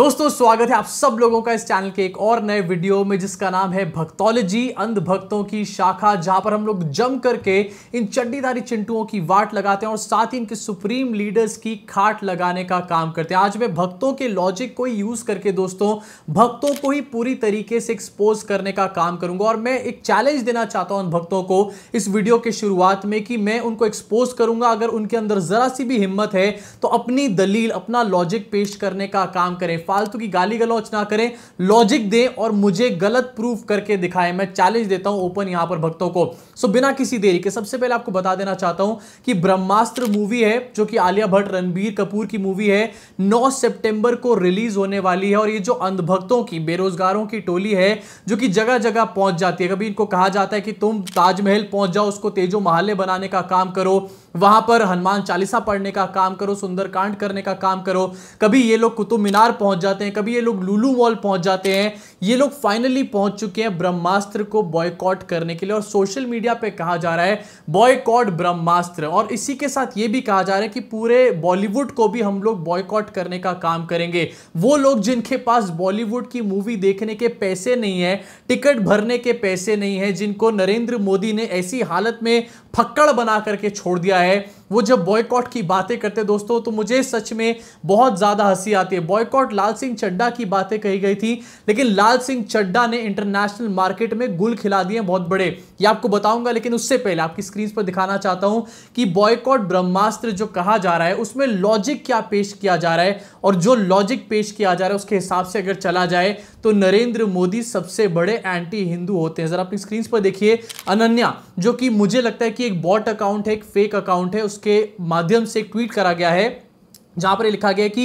दोस्तों स्वागत है आप सब लोगों का इस चैनल के एक और नए वीडियो में जिसका नाम है भक्तोलॉजी अंधभक्तों की शाखा जहां पर हम लोग जम करके इन चड्डीदारी चिंटुओं की वाट लगाते हैं और साथ ही इनके सुप्रीम लीडर्स की खाट लगाने का काम करते हैं आज मैं भक्तों के लॉजिक को यूज करके दोस्तों भक्तों को ही पूरी तरीके से एक्सपोज करने का काम करूंगा और मैं एक चैलेंज देना चाहता हूं भक्तों को इस वीडियो के शुरुआत में कि मैं उनको एक्सपोज करूंगा अगर उनके अंदर जरा सी भी हिम्मत है तो अपनी दलील अपना लॉजिक पेश करने का काम करें फालतू की गाली गलौच ना करें लॉजिक दें और मुझे गलत प्रूफ करके दिखाएं मैं चैलेंज देता हूं ओपन यहां पर भक्तों को सो बिना किसी देरी के सबसे पहले आपको बता देना चाहता हूं कि ब्रह्मास्त्र मूवी है जो कि आलिया भट्ट रणबीर कपूर की मूवी है नौ सेप्टेंबर को रिलीज होने वाली है और ये जो अंधभक्तों की बेरोजगारों की टोली है जो कि जगह जगह पहुंच जाती है कभी इनको कहा जाता है कि तुम ताजमहल पहुंच जाओ उसको तेजो महाले बनाने का काम करो वहां पर हनुमान चालीसा पढ़ने का काम करो सुंदरकांड करने का काम करो कभी ये लोग कुतुब मीनार पहुंच जाते हैं कभी ये लोग लुलू मॉल पहुंच जाते हैं ये लोग फाइनली पहुंच चुके हैं ब्रह्मास्त्र को बॉयकॉट करने के लिए और सोशल मीडिया पे कहा जा रहा है बॉयकॉट ब्रह्मास्त्र और इसी के साथ ये भी कहा जा रहा है कि पूरे बॉलीवुड को भी हम लोग बॉयकॉट करने का काम करेंगे वो लोग जिनके पास बॉलीवुड की मूवी देखने के पैसे नहीं है टिकट भरने के पैसे नहीं है जिनको नरेंद्र मोदी ने ऐसी हालत में फक्कड़ बना करके छोड़ दिया es वो जब बॉयकॉट की बातें करते दोस्तों तो मुझे सच में बहुत ज़्यादा हंसी आती है बॉयकॉट लाल सिंह चड्डा की बातें कही गई थी लेकिन लाल सिंह चड्डा ने इंटरनेशनल मार्केट में गुल खिला दिए बहुत बड़े ये आपको बताऊंगा लेकिन उससे पहले आपकी स्क्रीन पर दिखाना चाहता हूं कि बॉयकॉट ब्रह्मास्त्र जो कहा जा रहा है उसमें लॉजिक क्या पेश किया जा रहा है और जो लॉजिक पेश किया जा रहा है उसके हिसाब से अगर चला जाए तो नरेंद्र मोदी सबसे बड़े एंटी हिंदू होते हैं ज़रा अपनी स्क्रीन पर देखिए अनन्या जो कि मुझे लगता है कि एक बॉट अकाउंट है एक फेक अकाउंट है उस उसके माध्यम से ट्वीट करा गया है जहां पर लिखा गया कि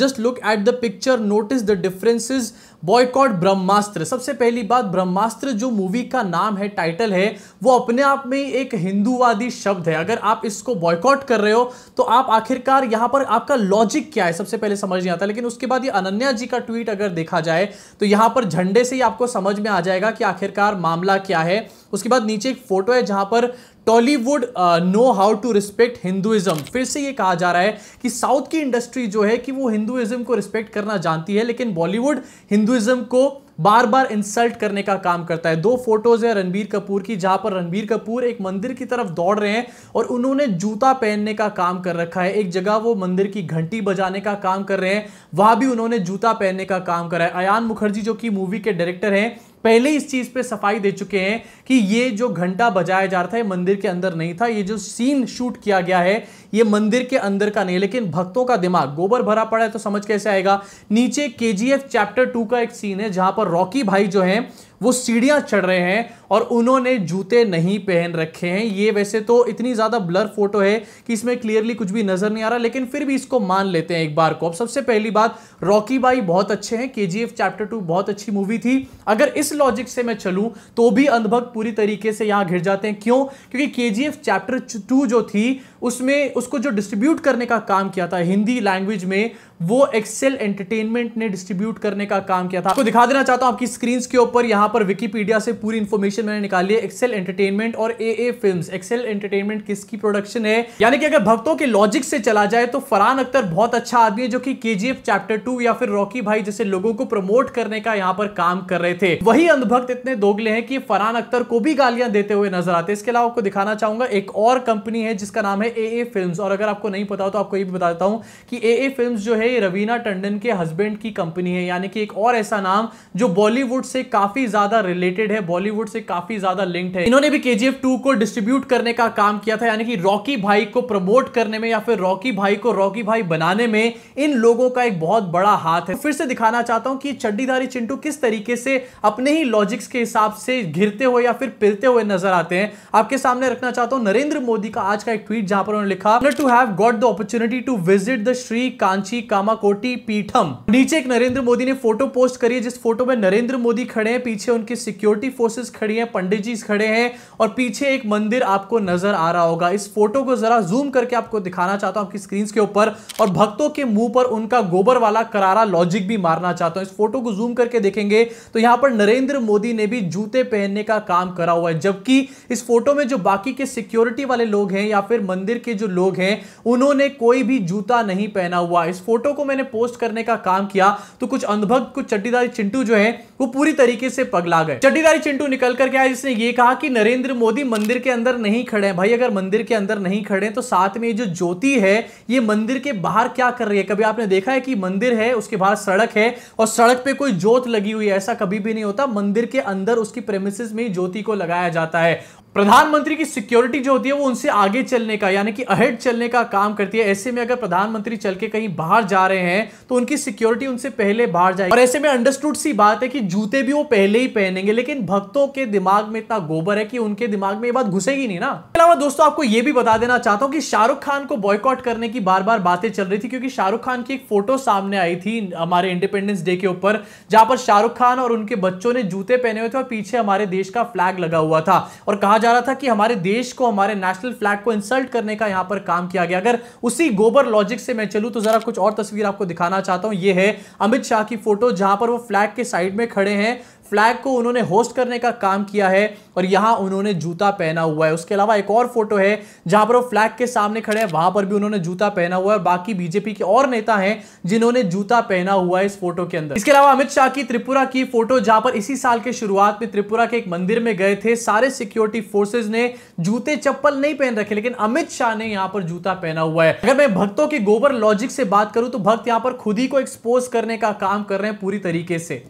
just look at the picture notice the differences boycott Brahmastra सबसे पहली बात ब्रह्मास्त्र जो मूवी का नाम है टाइटल है वो अपने आप में ही एक हिंदूवादी शब्द है अगर आप इसको बॉयकॉट कर रहे हो तो आप आखिरकार यहां पर आपका लॉजिक क्या है सबसे पहले समझ नहीं आता लेकिन उसके बाद ये अनन्या जी का ट्वीट अगर देखा जाए तो यहां पर झंडे से ही आपको समझ में आ जाएगा कि आखिरकार मामला क्या है उसके बाद नीचे एक फोटो है जहां पर Tollywood know how to respect Hinduism फिर से ये कहा जा रहा है कि साउथ की इंडस्ट्री जो है कि वो हिंदुइज्म को रिस्पेक्ट करना जानती है लेकिन बॉलीवुड हिंदुइज्म को बार बार इंसल्ट करने का काम करता है दो फोटोज है रणबीर कपूर की जहां पर रणबीर कपूर एक मंदिर की तरफ दौड़ रहे हैं और उन्होंने जूता पहनने का काम कर रखा है एक जगह वो मंदिर की घंटी बजाने का काम कर रहे हैं वहां भी उन्होंने जूता पहनने का काम करा है अयान मुखर्जी जो कि मूवी के डायरेक्टर हैं पहले इस चीज पे सफाई दे चुके हैं कि ये जो घंटा बजाया जा रहा था ये मंदिर के अंदर नहीं था ये जो सीन शूट किया गया है ये मंदिर के अंदर का नहीं लेकिन भक्तों का दिमाग गोबर भरा पड़ा है तो समझ कैसे आएगा नीचे के चैप्टर टू का एक सीन है जहां पर रॉकी भाई जो है वो सीढ़ियां चढ़ रहे हैं और उन्होंने जूते नहीं पहन रखे हैं ये वैसे तो इतनी ज़्यादा ब्लर फोटो है कि इसमें क्लियरली कुछ भी नज़र नहीं आ रहा लेकिन फिर भी इसको मान लेते हैं एक बार को अब सबसे पहली बात रॉकी बाई बहुत अच्छे हैं के चैप्टर टू बहुत अच्छी मूवी थी अगर इस लॉजिक से मैं चलूँ तो भी अंधभक्त पूरी तरीके से यहाँ घिर जाते हैं क्यों क्योंकि के चैप्टर टू जो थी उसमें उसको जो डिस्ट्रीब्यूट करने का काम किया था हिंदी लैंग्वेज में वो एक्सेल एंटरटेनमेंट ने डिस्ट्रीब्यूट करने का काम किया था आपको दिखा देना चाहता हूं आपकी स्क्रीन के ऊपर यहां पर विकीपीडिया से पूरी इन्फॉर्मेशन मैंने निकाली है एक्सेल एंटरटेनमेंट और A A film Excel Entertainment किसकी प्रोडक्शन है यानी कि अगर भक्तों के लॉजिक से चला जाए तो फरहान अख्तर बहुत अच्छा आदमी है जो कि के चैप्टर टू या फिर रॉकी भाई जैसे लोगों को प्रमोट करने का यहाँ पर काम कर रहे थे वही अंधभक्त इतने दोगले हैं कि फरहान अख्तर को भी गालियां देते हुए नजर आते इसके अलावा आपको दिखाना चाहूंगा एक और कंपनी है जिसका नाम है ए ए फिल्म और अगर आपको नहीं पता हो तो आपको ये भी बताता देता हूँ कि ए ए फिल्म जो है ये रवीना टंडन के हस्बैंड की कंपनी है यानी कि एक और ऐसा नाम जो बॉलीवुड से काफ़ी ज़्यादा रिलेटेड है बॉलीवुड से काफ़ी ज़्यादा लिंक्ड है इन्होंने भी के जी को डिस्ट्रीब्यूट करने का काम किया था यानी कि रॉकी भाई को प्रमोट करने में या फिर रॉकी भाई को रॉकी भाई बनाने में इन लोगों का एक बहुत बड़ा हाथ है फिर से दिखाना चाहता हूँ कि चड्डीधारी चिंटू किस तरीके से अपने ही लॉजिक्स के हिसाब से घिरते हुए या फिर पिलते हुए नजर आते हैं आपके सामने रखना चाहता हूँ नरेंद्र मोदी का आज का एक ट्वीट जहां पर उन्होंने लिखा to have got the opportunity to visit the Shri Kanchi Kamakoti Peetham नीचे एक नरेंद्र मोदी ने फोटो पोस्ट करी है जिस फोटो में नरेंद्र मोदी खड़े हैं पीछे उनकी सिक्योरिटी फोर्सेस खड़ी हैं पंडित जी खड़े हैं और पीछे एक मंदिर आपको नजर आ रहा होगा इस फोटो को जरा जूम करके आपको दिखाना चाहता हूं आपकी स्क्रीन के ऊपर और भक्तों के मुंह पर उनका गोबर वाला करारा लॉजिक भी मारना चाहता हूं इस फोटो को जूम करके देखेंगे तो यहां पर नरेंद्र मोदी ने भी जूते पहनने का काम करा हुआ है जबकि इस फोटो में जो बाकी के सिक्योरिटी वाले लोग हैं या फिर मंदिर मंदिर के जो लोग हैं उन्होंने कोई भी जूता नहीं पहना हुआ इस फोटो को मैंने पोस्ट करने का काम किया तो कुछ अंधभक्त कुछ चट्टीदारी चिंटू जो है वो पूरी तरीके से पगला गए चट्टीदारी चिंटू निकल करके आया जिसने ये कहा कि नरेंद्र मोदी मंदिर के अंदर नहीं खड़े हैं भाई अगर मंदिर के अंदर नहीं खड़े तो साथ में जो ज्योति है ये मंदिर के बाहर क्या कर रही है कभी आपने देखा है कि मंदिर है उसके बाहर सड़क है और सड़क पे कोई ज्योत लगी हुई है ऐसा कभी भी नहीं होता मंदिर के अंदर उसकी प्रेमिस में ज्योति को लगाया जाता है प्रधानमंत्री की सिक्योरिटी जो होती है वो उनसे आगे चलने का यानी कि अहेड चलने का काम करती है ऐसे में अगर प्रधानमंत्री चल के कहीं बाहर जा रहे हैं तो उनकी सिक्योरिटी उनसे पहले बाहर जाएगी और ऐसे में अंडरस्टूड सी बात है कि जूते भी वो पहले ही पहनेंगे लेकिन भक्तों के दिमाग में इतना गोबर है कि उनके दिमाग में ये बात घुसेगी नहीं ना अलावा दोस्तों आपको ये भी बता देना चाहता हूँ कि शाहरुख खान को बॉयकॉट करने की बार बार बातें चल रही थी क्योंकि शाहरुख खान की एक फोटो सामने आई थी हमारे इंडिपेंडेंस डे के ऊपर जहां पर शाहरुख खान और उनके बच्चों ने जूते पहने हुए थे और पीछे हमारे देश का फ्लैग लगा हुआ था और कहा जा रहा था कि हमारे देश को हमारे नेशनल फ्लैग को इंसल्ट करने का यहां पर काम किया गया अगर उसी गोबर लॉजिक से मैं चलूं तो जरा कुछ और तस्वीर आपको दिखाना चाहता हूं यह है अमित शाह की फोटो जहां पर वो फ्लैग के साइड में खड़े हैं फ्लैग को उन्होंने होस्ट करने का काम किया है और यहां उन्होंने जूता पहना हुआ है उसके अलावा एक और फोटो है जहां पर वो फ्लैग के सामने खड़े हैं वहां पर भी उन्होंने जूता पहना हुआ है बाकी बीजेपी के और नेता हैं जिन्होंने जूता पहना हुआ है इस फोटो के अंदर इसके अलावा अमित शाह की त्रिपुरा की फोटो जहां पर इसी साल के शुरुआत में त्रिपुरा के एक मंदिर में गए थे सारे सिक्योरिटी फोर्सेज ने जूते चप्पल नहीं पहन रखे लेकिन अमित शाह ने यहाँ पर जूता पहना हुआ है अगर मैं भक्तों के गोबर लॉजिक से बात करूं तो भक्त यहाँ पर खुद ही को एक्सपोज करने का काम कर रहे हैं पूरी तरीके से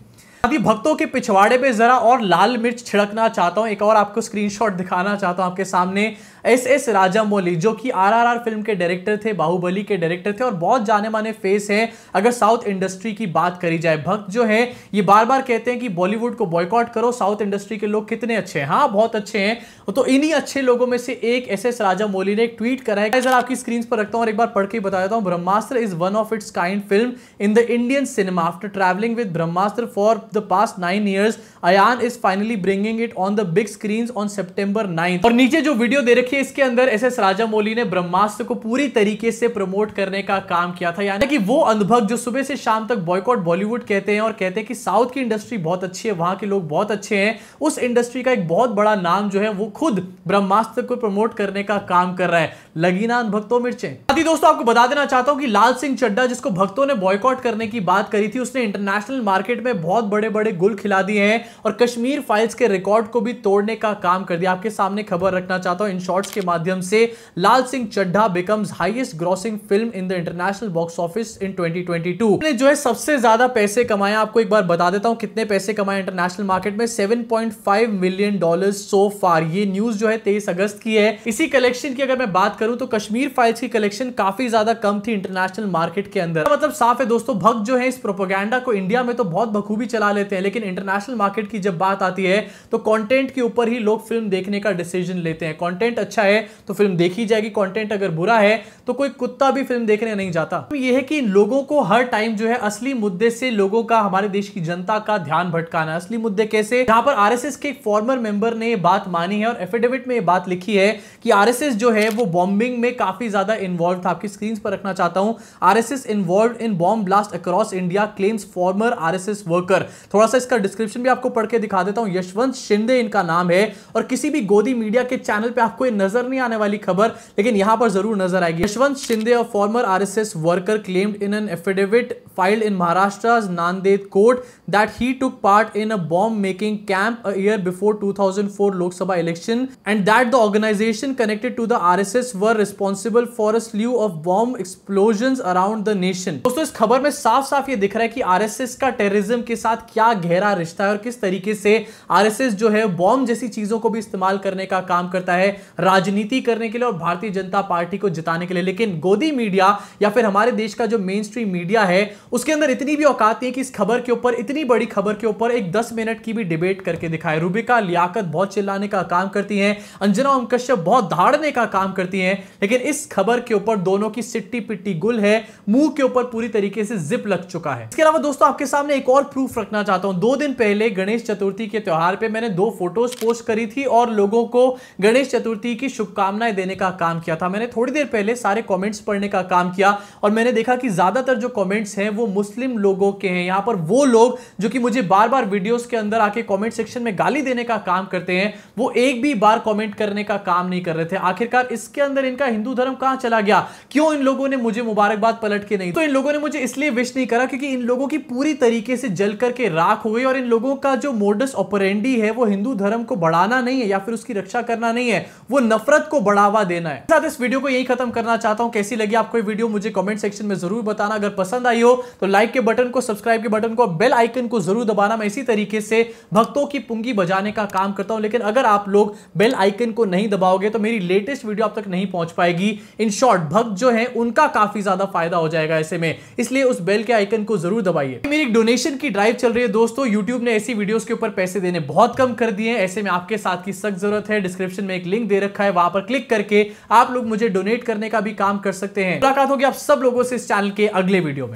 अभी भक्तों के पिछवाड़े पे जरा और लाल मिर्च छिड़कना चाहता हूं एक और आपको स्क्रीनशॉट दिखाना चाहता हूं आपके सामने एस एस राजामौली जो कि आरआरआर फिल्म के डायरेक्टर थे बाहुबली के डायरेक्टर थे और बहुत जाने माने फेस हैं अगर साउथ इंडस्ट्री की बात करी जाए भक्त जो है ये बार बार कहते हैं कि बॉलीवुड को बॉयकॉट करो साउथ इंडस्ट्री के लोग कितने अच्छे हैं हाँ बहुत अच्छे हैं तो इन्हीं अच्छे लोगों में से एक एस एस राजामौली ने एक ट्वीट करा है जरा आपकी स्क्रीन पर रखता हूँ और एक बार पढ़ के बता देता हूँ Brahmastra is one of its kind film in the Indian cinema after travelling with Brahmastra for the past nine years Ayan is finally bringing it on the big screen on September nine और नीचे जो वीडियो दे रखी के इसके अंदर एस एस राजामौली ने ब्रह्मास्त्र को पूरी तरीके से प्रमोट करने का काम किया था यानी कि वो अंधभक्त जो सुबह से शाम तक बॉयकॉट बॉलीवुड कहते हैं और कहते हैं कि साउथ की इंडस्ट्री बहुत अच्छी है वहां के लोग बहुत अच्छे हैं उस इंडस्ट्री का एक बहुत बड़ा नाम जो है वो खुद ब्रह्मास्त्र को प्रमोट करने का काम कर रहा है लगीना ना भक्तों मिर्चें दोस्तों आपको बता देना चाहता हूँ कि लाल सिंह चड्डा जिसको भक्तों ने बॉयकॉट करने की बात करी थी उसने इंटरनेशनल मार्केट में बहुत बड़े बड़े गुल खिला दिए हैं और कश्मीर फाइल्स के रिकॉर्ड को भी तोड़ने का काम कर दिया आपके सामने खबर रखना चाहता हूँ इन शॉर्ट अवार्ड्स के माध्यम से Lal Singh Chaddha becomes highest grossing film in the international box office in 2022 ने जो है सबसे ज्यादा पैसे कमाए आपको एक बार बता देता हूं कितने पैसे कमाए इंटरनेशनल मार्केट में 7.5 मिलियन डॉलर सो फार ये न्यूज जो है तेईस अगस्त की है इसी कलेक्शन की अगर मैं बात करूं तो कश्मीर फाइल्स की कलेक्शन काफी ज्यादा कम थी इंटरनेशनल मार्केट के अंदर मतलब साफ है दोस्तों भक्त जो है इस प्रोपोगेंडा को इंडिया में तो बहुत बखूबी चला लेते हैं लेकिन इंटरनेशनल मार्केट की जब बात आती है तो कॉन्टेंट के ऊपर ही लोग फिल्म देखने का डिसीजन लेते हैं कॉन्टेंट अच्छा है तो फिल्म देखी जाएगी कंटेंट अगर बुरा है तो कोई कुत्ता भी फिल्म देखने नहीं जाता तो ये है कि लोगों को हर टाइम जो है असली मुद्दे से लोगों का हमारे देश की जनता का ध्यान भटकाना असली मुद्दे कैसे जहां पर आर के एक फॉर्मर मेंबर ने ये बात मानी है और एफिडेविट में ये बात लिखी है कि आर जो है वो बॉम्बिंग में काफी ज्यादा इन्वॉल्व था आपकी स्क्रीन पर रखना चाहता हूं are involve in bomb blast across India claims former R worker थोड़ा सा इसका डिस्क्रिप्शन भी आपको पढ़ के दिखा देता हूं यशवंत शिंदे इनका नाम है और किसी भी गोदी मीडिया के चैनल पे आपको नजर नहीं आने वाली खबर लेकिन यहां पर जरूर नजर आएगी यशवंत शिंदे और former RSS worker claimed in an affidavit filed in Maharashtra Nanded court that he took part in a bomb making camp year before 2004 Lok Sabha election and that the organisation connected to the RSS were responsible for a slew of bomb explosion around the nation दोस्तों इस खबर में साफ साफ ये दिख रहा है कि आरएसएस का टेररिज्म के साथ क्या गहरा रिश्ता है और किस तरीके से आर एस एस जो है बॉम्ब जैसी चीजों को भी इस्तेमाल करने का काम करता है राजनीति करने के लिए और भारतीय जनता पार्टी को जिताने के लिए लेकिन गोदी मीडिया या फिर हमारे देश का जो मेन स्ट्रीम मीडिया है उसके अंदर इतनी भी औकात नहीं कि इस खबर के ऊपर इतनी बड़ी खबर के ऊपर एक दस मिनट की भी डिबेट करके दिखाए रूबिका लियाकत बहुत चिल्लाने का काम करती है अंजना ओम कश्यप बहुत धाड़ने का काम करती है लेकिन इस खबर के ऊपर दोनों की सिट्टी पिट्टी गुल है मुंह के ऊपर पूरी तरीके से जिप लग चुका है इसके अलावा दोस्तों आपके सामने एक और प्रूफ रखना चाहता हूं दो दिन पहले गणेश चतुर्थी के त्यौहार पे मैंने दो फोटोज पोस्ट करी थी और लोगों को गणेश चतुर्थी जी की शुभकामनाएं देने का काम किया था मैंने थोड़ी देर पहले सारे कमेंट्स पढ़ने का काम किया और मैंने देखा कि ज़्यादातर जो कमेंट्स हैं वो मुस्लिम लोगों के हैं यहां पर वो लोग जो कि मुझे बार बार वीडियोस के अंदर आके कमेंट सेक्शन में गाली देने का काम करते हैं वो एक भी बार कॉमेंट करने का काम नहीं कर रहे थे आखिरकार इसके अंदर इनका हिंदू धर्म कहां चला गया क्यों इन लोगों ने मुझे मुबारकबाद पलट के नहीं तो इन लोगों ने मुझे इसलिए विश नहीं करा क्योंकि इन लोगों की पूरी तरीके से जल करके राख हो गई और इन लोगों का जो मोडस ऑपरेंडी है वो हिंदू धर्म को बढ़ाना नहीं है या फिर उसकी रक्षा करना नहीं है वो नफरत को बढ़ावा देना है साथ इस वीडियो को यही खत्म करना चाहता हूं कैसी लगी आपको वीडियो मुझे कमेंट सेक्शन में जरूर बताना अगर पसंद आई हो तो लाइक के बटन को सब्सक्राइब के बटन को बेल आइकन को जरूर दबाना मैं इसी तरीके से भक्तों की पुंगी बजाने का काम करता हूं लेकिन अगर आप लोग बेल आइकन को नहीं दबाओगे तो मेरी लेटेस्ट वीडियो आप तक नहीं पहुंच पाएगी इन शॉर्ट भक्त जो है उनका काफी ज्यादा फायदा हो जाएगा ऐसे में इसलिए उस बेल के आइकन को जरूर दबाइए मेरी डोनेशन की ड्राइव चल रही है दोस्तों यूट्यूब ने ऐसी वीडियो के ऊपर पैसे देने बहुत कम कर दिए ऐसे में आपके साथ की सख्त जरूरत है डिस्क्रिप्शन में एक लिंक दे रखा है वहां पर क्लिक करके आप लोग मुझे डोनेट करने का भी काम कर सकते हैं मुलाकात होगी आप सब लोगों से इस चैनल के अगले वीडियो में